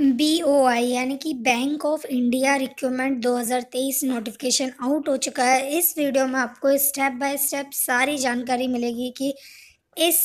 B O I यानी कि Bank of India recruitment 2023 notification out हो चुका है इस वीडियो में आपको स्टेप बाय स्टेप सारी जानकारी मिलेगी कि इस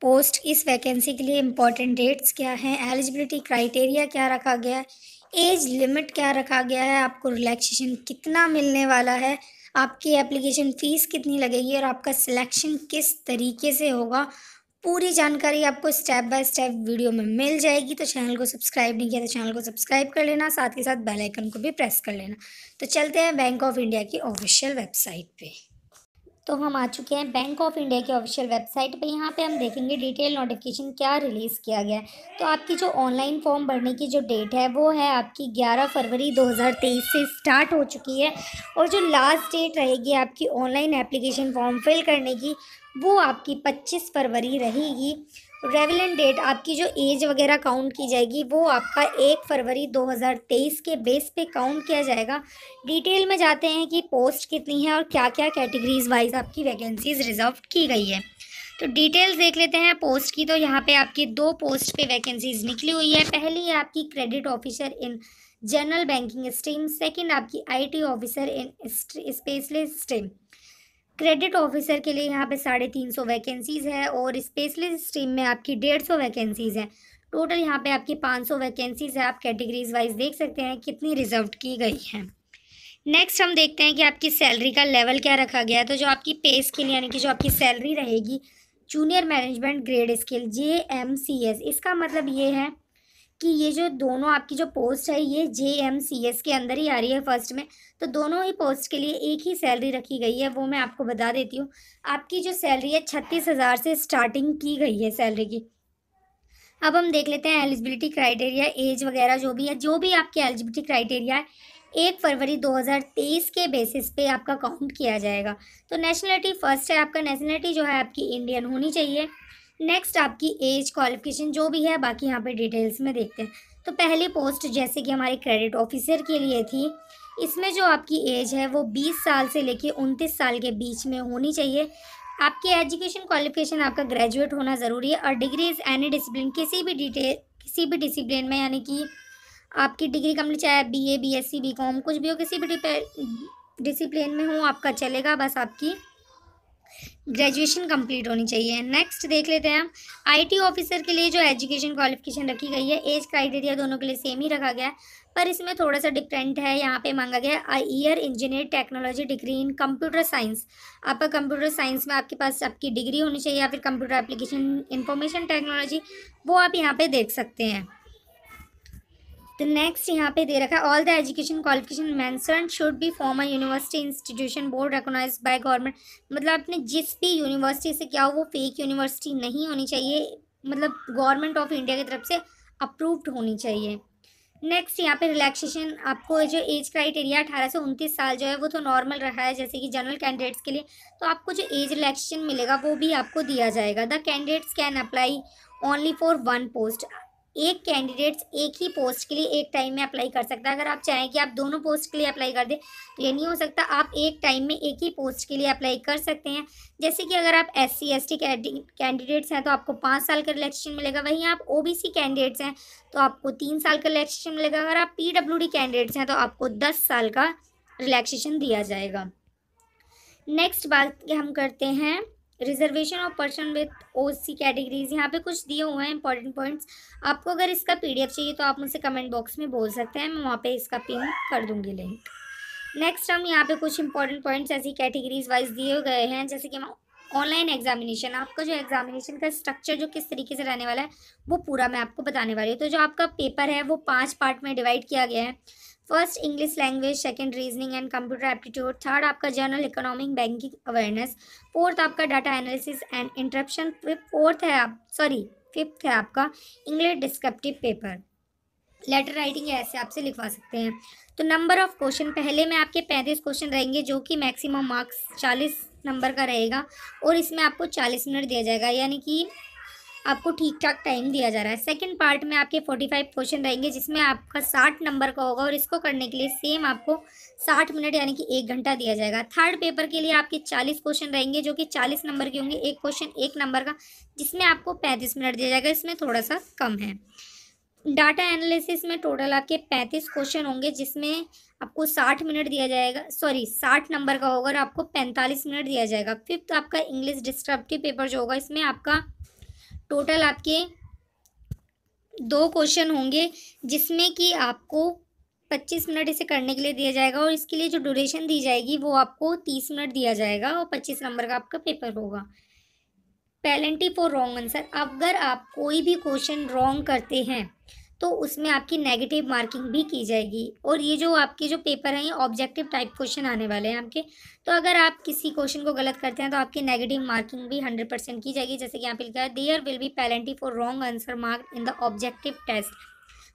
पोस्ट इस वैकेंसी के लिए इम्पॉर्टेंट डेट्स क्या हैं एलिजिबिलिटी क्राइटेरिया क्या रखा गया है एज लिमिट क्या रखा गया है आपको रिलैक्सेशन कितना मिलने वाला है आपकी एप्लीकेशन फ़ीस कितनी लगेगी और आपका सिलेक्शन किस तरीके से होगा पूरी जानकारी आपको स्टेप बाय स्टेप वीडियो में मिल जाएगी तो चैनल को सब्सक्राइब नहीं किया तो चैनल को सब्सक्राइब कर लेना साथ ही साथ बेल आइकन को भी प्रेस कर लेना तो चलते हैं बैंक ऑफ इंडिया की ऑफिशियल वेबसाइट पे तो हम आ चुके हैं बैंक ऑफ इंडिया की ऑफिशियल वेबसाइट पे यहाँ पे हम देखेंगे डिटेल नोटिफिकेशन क्या रिलीज़ किया गया है तो आपकी जो ऑनलाइन फॉर्म भरने की जो डेट है वो है आपकी 11 फरवरी 2023 से स्टार्ट हो चुकी है और जो लास्ट डेट रहेगी आपकी ऑनलाइन एप्लीकेशन फॉर्म फिल करने की वो आपकी पच्चीस फरवरी रहेगी रेवलेंट डेट आपकी जो एज वगैरह काउंट की जाएगी वो आपका एक फरवरी 2023 के बेस पे काउंट किया जाएगा डिटेल में जाते हैं कि पोस्ट कितनी है और क्या क्या कैटेगरीज वाइज आपकी वैकेंसीज रिजर्व की गई है तो डिटेल्स देख लेते हैं पोस्ट की तो यहाँ पे आपकी दो पोस्ट पे वैकेंसीज निकली हुई है पहली है आपकी credit officer in general banking stream second आपकी IT officer in specialist stream credit officer के लिए यहाँ पे साढ़े तीन सौ वैकेंसीज़ है और स्पेशलिस्ट स्ट्रीम में आपकी डेढ़ सौ वैकेंसीज़ हैं टोटल यहाँ पे आपकी पाँच सौ वैकेंसीज़ है आप कैटेगरीज वाइज देख सकते हैं कितनी रिजर्व की गई हैं नेक्स्ट हम देखते हैं कि आपकी सैलरी का लेवल क्या रखा गया है तो जो आपकी पे स्किल यानी कि जो आपकी सैलरी रहेगी junior management grade scale J M C S इसका मतलब ये है कि ये जो दोनों आपकी जो पोस्ट है ये जे एम सी एस के अंदर ही आ रही है फर्स्ट में तो दोनों ही पोस्ट के लिए एक ही सैलरी रखी गई है वो मैं आपको बता देती हूँ आपकी जो सैलरी है छत्तीस हज़ार से स्टार्टिंग की गई है सैलरी की अब हम देख लेते हैं एलिजिबिलिटी क्राइटेरिया एज वगैरह जो भी है जो भी आपके एलिजिबिलिटी क्राइटेरिया है एक फरवरी 2023 के बेसिस पे आपका काउंट किया जाएगा तो नेशनलिटी फ़र्स्ट है आपका नेशनलिटी जो है आपकी इंडियन होनी चाहिए नेक्स्ट आपकी एज क्वालिफिकेशन जो भी है बाकी यहाँ पे डिटेल्स में देखते हैं तो पहली पोस्ट जैसे कि हमारे क्रेडिट ऑफिसर के लिए थी इसमें जो आपकी एज है वो 20 साल से लेके 29 साल के बीच में होनी चाहिए आपकी एजुकेशन क्वालिफिकेशन आपका ग्रेजुएट होना ज़रूरी है और डिग्रीज एनी डिसिप्लिन किसी भी डिटेल किसी भी डिसिप्लिन में यानी कि आपकी डिग्री कम्प्लीट चाहे B A B S C B com कुछ भी हो किसी भी डिसिप्लिन में हो आपका चलेगा बस आपकी ग्रेजुएशन कंप्लीट होनी चाहिए नेक्स्ट देख लेते हैं हम आईटी ऑफिसर के लिए जो एजुकेशन क्वालिफिकेशन रखी गई है एज क्राइटेरिया दोनों के लिए सेम ही रखा गया है पर इसमें थोड़ा सा डिफरेंट है यहाँ पे मांगा गया आई ईयर engineer technology degree in computer science आपका कंप्यूटर साइंस में आपके पास आपकी डिग्री होनी चाहिए या फिर कंप्यूटर एप्लीकेशन इंफॉर्मेशन टेक्नोलॉजी वो आप यहाँ पर देख सकते हैं तो नेक्स्ट यहाँ पे दे रखा है all the education qualification mentioned should be from university institution board recognise by government मतलब आपने जिस भी यूनिवर्सिटी से क्या हो वो फेक यूनिवर्सिटी नहीं होनी चाहिए मतलब गवर्नमेंट ऑफ इंडिया की तरफ से अप्रूव्ड होनी चाहिए नेक्स्ट यहाँ पे रिलैक्सेशन आपको जो एज क्राइटेरिया अठारह से उनतीस साल जो है वो तो नॉर्मल रहा है जैसे कि जनरल कैंडिडेट्स के लिए तो आपको जो एज रिलैक्सेशन मिलेगा वो भी आपको दिया जाएगा the candidates can apply only for one post एक कैंडिडेट्स एक ही पोस्ट के लिए एक टाइम में अप्लाई कर सकता है अगर आप चाहें कि आप दोनों पोस्ट के लिए अप्लाई कर दें तो ये नहीं हो सकता आप एक टाइम में एक ही पोस्ट के लिए अप्लाई कर सकते हैं जैसे कि अगर आप S C S T candidates हैं तो आपको पाँच साल का रिलेक्शन मिलेगा वहीं आप ओ बी सी कैंडिडेट्स हैं तो आपको तीन साल का रिलेक्शन मिलेगा अगर आप पी डब्ल्यू डी कैंडिडेट्स हैं तो आपको दस साल का रिलैक्सेशन दिया जाएगा नेक्स्ट बात हम करते हैं reservation of person with O C categories यहाँ पे कुछ दिए हुए हैं इंपॉर्टेंट पॉइंट्स आपको अगर इसका पी डी एफ चाहिए तो आप मुझसे कमेंट बॉक्स में बोल सकते हैं मैं वहाँ पे इसका पिन कर दूँगी लिंक नेक्स्ट हम यहाँ पे कुछ इंपॉर्टेंट पॉइंट्स ऐसी कैटेगरीज वाइज दिए गए हैं जैसे कि ऑनलाइन एग्जामिनेशन आपका जो एग्जामिनेशन का स्ट्रक्चर जो किस तरीके से रहने वाला है वो पूरा मैं आपको बताने वाली हूँ तो जो आपका पेपर है वो पाँच पार्ट में डिवाइड किया गया है first English language second reasoning and computer aptitude third आपका general economic banking awareness fourth आपका data analysis and interpretation fourth है आप सॉरी फिफ्थ है आपका English descriptive paper letter writing ऐसे आपसे लिखवा सकते हैं तो नंबर ऑफ क्वेश्चन पहले में आपके पैंतीस क्वेश्चन रहेंगे जो कि मैक्सिमम मार्क्स चालीस नंबर का रहेगा और इसमें आपको चालीस मिनट दिया जाएगा यानी कि आपको ठीक ठाक टाइम दिया जा रहा है सेकंड पार्ट में आपके 45 क्वेश्चन रहेंगे जिसमें आपका 60 नंबर का होगा और इसको करने के लिए सेम आपको 60 मिनट यानी कि एक घंटा दिया जाएगा थर्ड पेपर के लिए आपके 40 क्वेश्चन रहेंगे जो कि 40 नंबर के होंगे एक क्वेश्चन एक नंबर का जिसमें आपको पैंतीस मिनट दिया जाएगा इसमें थोड़ा सा कम है डाटा एनालिसिस में टोटल आपके पैंतीस क्वेश्चन होंगे जिसमें आपको साठ मिनट दिया जाएगा सॉरी साठ नंबर का होगा और आपको पैंतालीस मिनट दिया जाएगा फिफ्थ आपका इंग्लिश डिस्क्रप्टिव पेपर जो होगा इसमें आपका टोटल आपके दो क्वेश्चन होंगे जिसमें कि आपको पच्चीस मिनट इसे करने के लिए दिया जाएगा और इसके लिए जो ड्यूरेशन दी जाएगी वो आपको तीस मिनट दिया जाएगा और पच्चीस नंबर का आपका पेपर होगा पेलेंटी फॉर रॉन्ग आंसर अगर आप कोई भी क्वेश्चन रॉन्ग करते हैं तो उसमें आपकी नेगेटिव मार्किंग भी की जाएगी और ये जो आपके जो पेपर हैं ये ऑब्जेक्टिव टाइप क्वेश्चन आने वाले हैं आपके तो अगर आप किसी क्वेश्चन को गलत करते हैं तो आपकी नेगेटिव मार्किंग भी हंड्रेड परसेंट की जाएगी जैसे कि यहाँ पे लिखा है there will be penalty for wrong answer mark in the objective test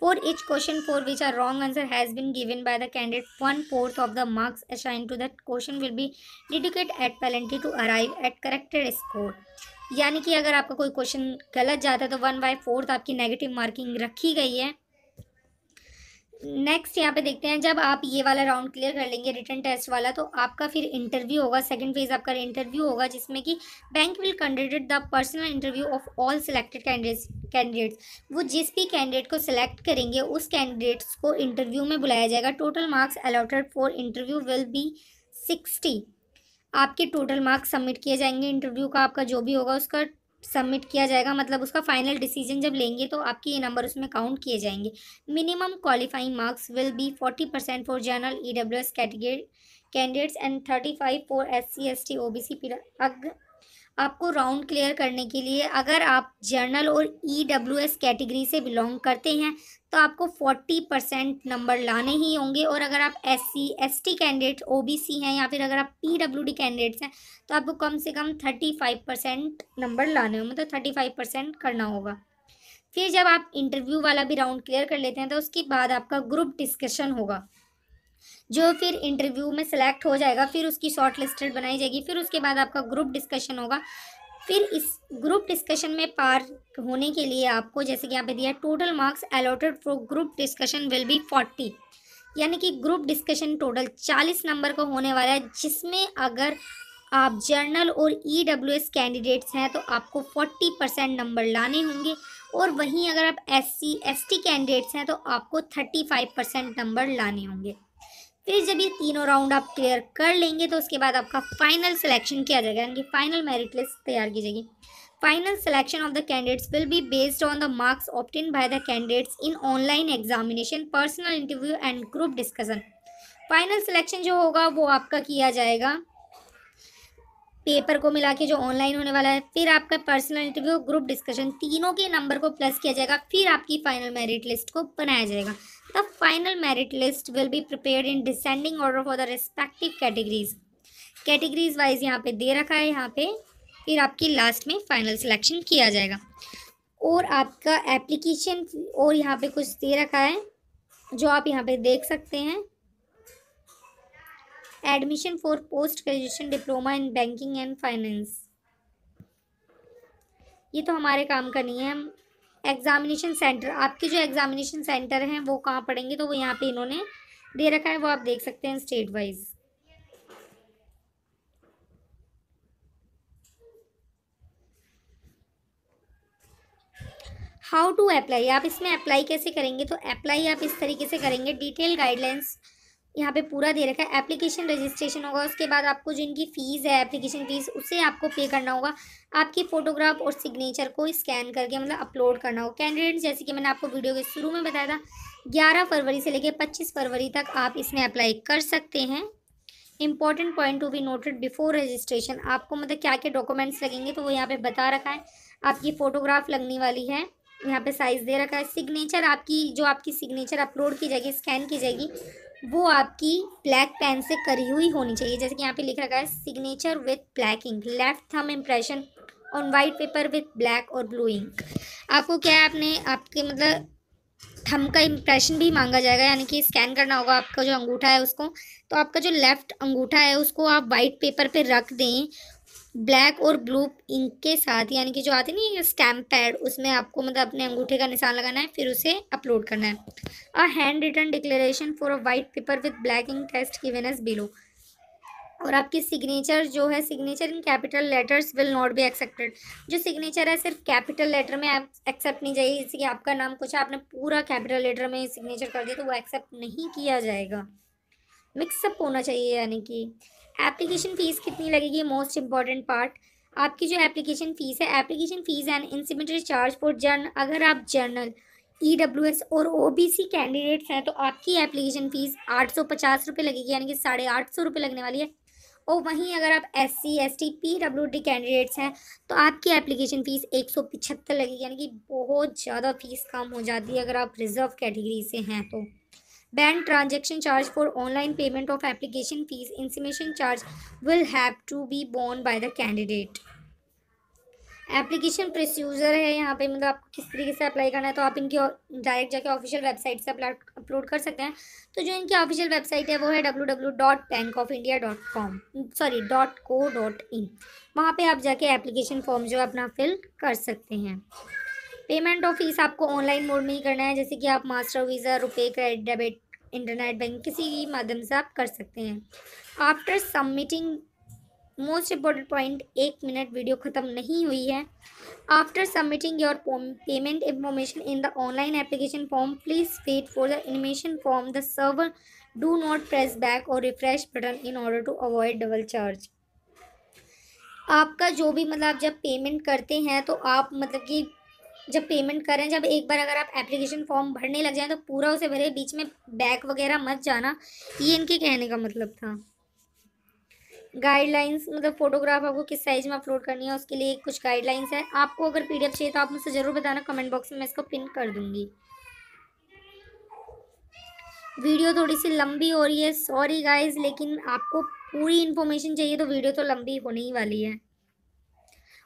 for each question for which are wrong answer has been given by the candidate one fourth of the marks assign to that question will be deducted at penalty to arrive at corrected score यानी कि अगर आपका कोई question गलत जाता है तो one by fourth आपकी नेगेटिव मार्किंग रखी गई है नेक्स्ट यहाँ पे देखते हैं जब आप ये वाला राउंड क्लियर कर लेंगे रिटर्न टेस्ट वाला तो आपका फिर इंटरव्यू होगा सेकंड फेज आपका इंटरव्यू होगा जिसमें कि bank will conduct the personal interview of all selected candidates candidates वो जिस भी कैंडिडेट को सिलेक्ट करेंगे उस कैंडिडेट्स को इंटरव्यू में बुलाया जाएगा total marks allotted for interview will be sixty आपके टोटल मार्क्स सबमिट किए जाएंगे इंटरव्यू का आपका जो भी होगा उसका सबमिट किया जाएगा मतलब उसका फाइनल डिसीजन जब लेंगे तो आपके ये नंबर उसमें काउंट किए जाएंगे minimum qualifying marks will be forty percent for general E W S category candidates and thirty five for S C S T O B C P आपको राउंड क्लियर करने के लिए अगर आप जर्नल और ई डब्ल्यू एस कैटेगरी से belong करते हैं तो आपको फोर्टी परसेंट नंबर लाने ही होंगे और अगर आप S C S T candidate O B C हैं या फिर अगर आप पी डब्ल्यू डी कैंडिडेट्स हैं तो आपको कम से कम थर्टी फाइव परसेंट नंबर लाने होंगे मतलब थर्टी फाइव परसेंट करना होगा फिर जब आप इंटरव्यू वाला भी राउंड क्लियर कर लेते हैं तो उसके बाद आपका ग्रुप डिस्कशन होगा जो फिर इंटरव्यू में सेलेक्ट हो जाएगा फिर उसकी शॉर्ट लिस्टेड बनाई जाएगी फिर उसके बाद आपका ग्रुप डिस्कशन होगा फिर इस ग्रुप डिस्कशन में पार होने के लिए आपको जैसे कि आपने दिया total marks allotted for group discussion will be forty यानी कि ग्रुप डिस्कशन टोटल चालीस नंबर का होने वाला है जिसमें अगर आप जर्नल और ई डब्ल्यू एस कैंडिडेट्स हैं तो आपको फोर्टी परसेंट नंबर लाने होंगे और वहीं अगर आप S C S T candidates हैं तो आपको थर्टी फाइव परसेंट नंबर लाने होंगे फिर जब ये तीनों राउंड आप क्लियर कर लेंगे तो उसके बाद आपका फाइनल सिलेक्शन किया जाएगा यानी कि फाइनल मेरिट लिस्ट तैयार की जाएगी final selection of the candidates will be based on the marks obtained by the candidates in online examination personal interview and group discussion final selection जो होगा वो आपका किया जाएगा पेपर को मिला के जो ऑनलाइन होने वाला है फिर आपका पर्सनल इंटरव्यू ग्रुप डिस्कशन तीनों के नंबर को प्लस किया जाएगा फिर आपकी फाइनल मेरिट लिस्ट को बनाया जाएगा The final merit list will be prepared in descending order for the respective categories. Categories wise यहाँ पे दे रखा है यहाँ पे फिर आपकी लास्ट में फाइनल सिलेक्शन किया जाएगा और आपका एप्लीकेशन और यहाँ पे कुछ दे रखा है जो आप यहाँ पे देख सकते हैं admission for post graduation diploma in banking and finance ये तो हमारे काम का नहीं है हम एग्ज़ामिनेशन सेंटर आपके जो एग्ज़ामिनेशन सेंटर हैं वो कहाँ पड़ेंगे तो वो यहाँ पे इन्होंने दे रखा है वो आप देख सकते हैं state wise how to apply आप इसमें अप्लाई कैसे करेंगे तो अप्लाई आप इस तरीके से करेंगे डिटेल गाइडलाइंस यहाँ पे पूरा दे रखा है एप्लीकेशन रजिस्ट्रेशन होगा उसके बाद आपको जो इनकी फ़ीस है एप्लीकेशन फ़ीस उसे आपको पे करना होगा आपकी फ़ोटोग्राफ और सिग्नेचर को स्कैन करके मतलब अपलोड करना होगा कैंडिडेट जैसे कि मैंने आपको वीडियो के शुरू में बताया था ग्यारह फरवरी से लेकर पच्चीस फरवरी तक आप इसमें अप्लाई कर सकते हैं important point to be noted before registration आपको मतलब क्या क्या डॉक्यूमेंट्स लगेंगे तो वो यहाँ पर बता रखा है आपकी फ़ोटोग्राफ लगने वाली है यहाँ पे साइज़ दे रखा है सिग्नेचर आपकी जो आपकी सिग्नेचर अपलोड की जाएगी स्कैन की जाएगी वो आपकी ब्लैक पेन से करी हुई होनी चाहिए जैसे कि यहाँ पे लिख रखा है signature with black ink left thumb impression on white paper with black और ब्लू इंक आपको क्या है आपने आपके मतलब थम का इम्प्रेशन भी मांगा जाएगा यानी कि स्कैन करना होगा आपका जो अंगूठा है उसको तो आपका जो लेफ़्ट अंगूठा है उसको आप वाइट पेपर पे रख दें ब्लैक और ब्लू इंक के साथ यानी कि जो आती नहीं ना स्टैम्प पैड उसमें आपको मतलब अपने अंगूठे का निशान लगाना है फिर उसे अपलोड करना है a hand written declaration for a white paper with black ink text की वेनस बिलो और आपकी सिग्नेचर जो है signature in capital letters will not be accepted जो सिग्नेचर है सिर्फ कैपिटल लेटर में एक्सेप्ट नहीं चाहिए जैसे कि आपका नाम कुछ है आपने पूरा कैपिटल लेटर में सिग्नेचर कर दिया तो वो एक्सेप्ट नहीं किया जाएगा मिक्सअप होना चाहिए यानी कि एप्लीकेशन फ़ीस कितनी लगेगी मोस्ट इम्पॉर्टेंट पार्ट आपकी जो एप्लीकेशन फ़ीस है एप्लीकेशन फ़ीस एंड इंसिमेंटरी चार्ज फॉर जर्न अगर आप जर्नल ई डब्ल्यू एस और ओ बी सी कैंडिडेट्स हैं तो आपकी एप्लीकेशन फ़ीस आठ सौ पचास रुपये लगेगी यानी कि साढ़े आठ सौ रुपये लगने वाली है और वहीं अगर आप S C S T P W D candidates हैं तो आपकी एप्लीकेशन फ़ीस एक सौ पिछहत्तर लगेगी यानी कि बहुत ज़्यादा फीस कम हो जाती है अगर आप रिज़र्व कैटेगरी से हैं तो bank transaction charge for online payment of application fees intimation charge will have to be borne by the candidate application procedure है यहाँ पे मतलब आपको किस तरीके से अप्लाई करना है तो आप इनके डायरेक्ट जाके ऑफिशियल वेबसाइट से अपलोड कर सकते हैं तो जो इनकी ऑफिशियल वेबसाइट है वो है W W dot bank of India dot com sorry dot co dot in वहाँ पर आप जाके एप्लीकेशन फॉर्म जो है अपना फिल कर सकते हैं पेमेंट ऑफ फीस आपको ऑनलाइन मोड में ही करना है जैसे कि आप Master Visa RuPay credit debit internet bank किसी भी माध्यम से आप कर सकते हैं after submitting most important point एक मिनट वीडियो ख़त्म नहीं हुई है after submitting your payment information in the online application form please wait for the intimation form the server do not press back और refresh button in order to avoid double charge आपका जो भी मतलब आप जब पेमेंट करते हैं तो आप मतलब कि जब पेमेंट करें जब एक बार अगर आप एप्लीकेशन फॉर्म भरने लग जाएं तो पूरा उसे भरे बीच में बैक वगैरह मत जाना ये इनके कहने का मतलब था गाइडलाइंस मतलब फ़ोटोग्राफ आपको किस साइज़ में अपलोड करनी है उसके लिए कुछ गाइडलाइंस है आपको अगर पी चाहिए तो आप मुझसे ज़रूर बताना कमेंट बॉक्स में मैं इसको पिन कर दूंगी वीडियो थोड़ी सी लंबी हो रही है सॉरी गाइज लेकिन आपको पूरी इन्फॉर्मेशन चाहिए तो वीडियो तो लंबी होने ही वाली है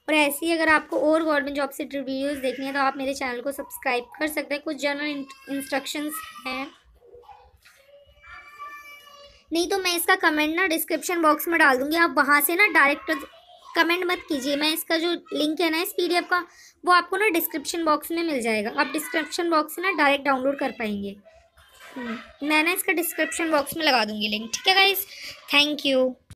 और ऐसी अगर आपको और गवर्नमेंट जॉब से रिव्यूज़ देखनी है तो आप मेरे चैनल को सब्सक्राइब कर सकते हैं कुछ जनरल इंस्ट्रक्शंस हैं नहीं तो मैं इसका कमेंट ना डिस्क्रिप्शन बॉक्स में डाल दूंगी आप वहाँ से ना डायरेक्ट कमेंट मत कीजिए मैं इसका जो लिंक है ना इस पी का वो आपको ना डिस्क्रिप्शन बॉक्स में मिल जाएगा आप डिस्क्रिप्शन बॉक्स से ना डायरेक्ट डाउनलोड कर पाएंगे हम्म, मैं ना इसका डिस्क्रिप्शन बॉक्स में लगा दूंगी लिंक ठीक है गाइज थैंक यू